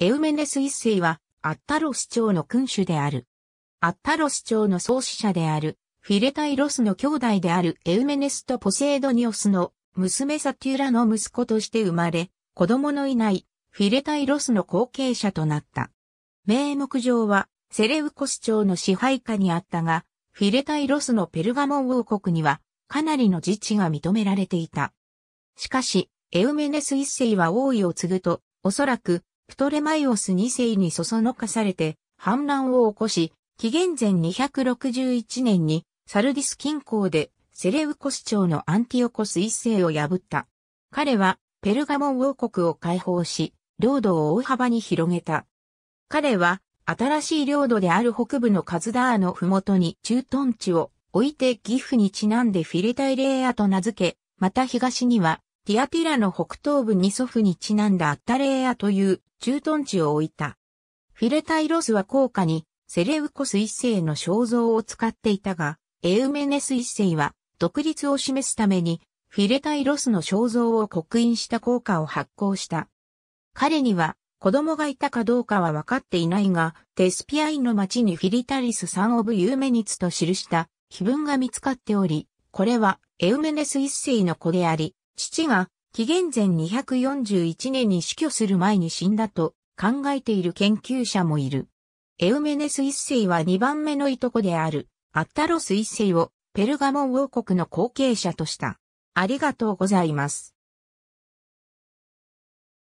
エウメネス一世は、アッタロス朝の君主である。アッタロス朝の創始者である、フィレタイロスの兄弟であるエウメネスとポセイドニオスの娘サテュラの息子として生まれ、子供のいないフィレタイロスの後継者となった。名目上はセレウコス朝の支配下にあったが、フィレタイロスのペルガモン王国にはかなりの自治が認められていた。しかし、エウメネス一世は王位を継ぐと、おそらくプトレマイオス2世にそそのかされて反乱を起こし、紀元前261年にサルディス近郊でセレウコス朝のアンティオコス1世を破った。彼はペルガモン王国を解放し、領土を大幅に広げた。彼は新しい領土である北部のカズダーの麓に駐屯地を置いて岐阜にちなんでフィレタイレーアと名付け、また東にはティアティラの北東部に祖父にちなんだアッタレーアという駐屯地を置いた。フィレタイロスは高価にセレウコス一世の肖像を使っていたが、エウメネス一世は独立を示すためにフィレタイロスの肖像を刻印した効果を発行した。彼には子供がいたかどうかは分かっていないが、テスピアイの町にフィリタリス・サン・オブ・ユーメニツと記した碑文が見つかっており、これはエウメネス一世の子であり、父が紀元前241年に死去する前に死んだと考えている研究者もいる。エウメネス一世は2番目のいとこであるアッタロス一世をペルガモン王国の後継者とした。ありがとうございます。